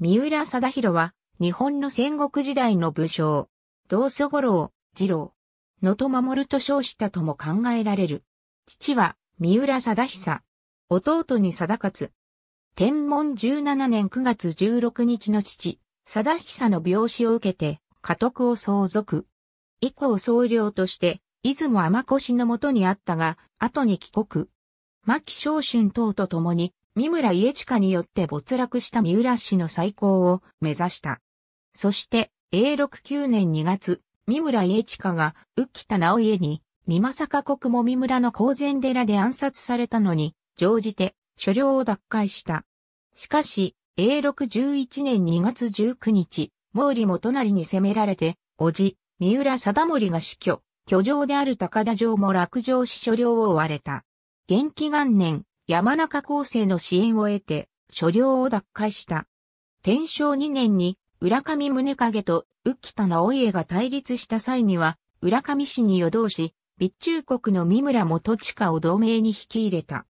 三浦貞弘は、日本の戦国時代の武将、道祖五郎、二郎、野と守と称したとも考えられる。父は、三浦貞久。弟に貞勝。天文17年9月16日の父、貞久の病死を受けて、家督を相続。以降総領として、出雲天越のもとにあったが、後に帰国。牧昇春等と共に、三村家近によって没落した三浦氏の再興を目指した。そして、永禄9年2月、三村家近が、浮田直家に、三正国も三村の公然寺で暗殺されたのに、乗じて、所領を奪回した。しかし、永禄1一年2月19日、毛利元就に攻められて、叔父、三浦貞盛が死去、居城である高田城も落城し所領を追われた。元気元年、山中厚生の支援を得て、所領を奪回した。天正2年に、浦上宗影と浮田直家が対立した際には、浦上氏に与同し、備中国の三村元地下を同盟に引き入れた。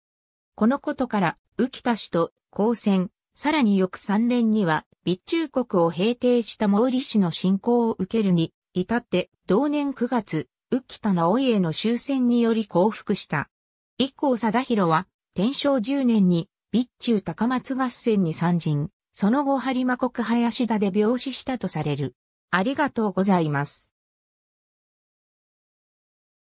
このことから、浮田氏と交戦、さらに翌3連には、備中国を平定した毛利氏の侵攻を受けるに、至って同年9月、浮田直家の終戦により降伏した。以降貞弘は天正10年に、備中高松合戦に参陣、その後播磨国林田で病死したとされる。ありがとうございます。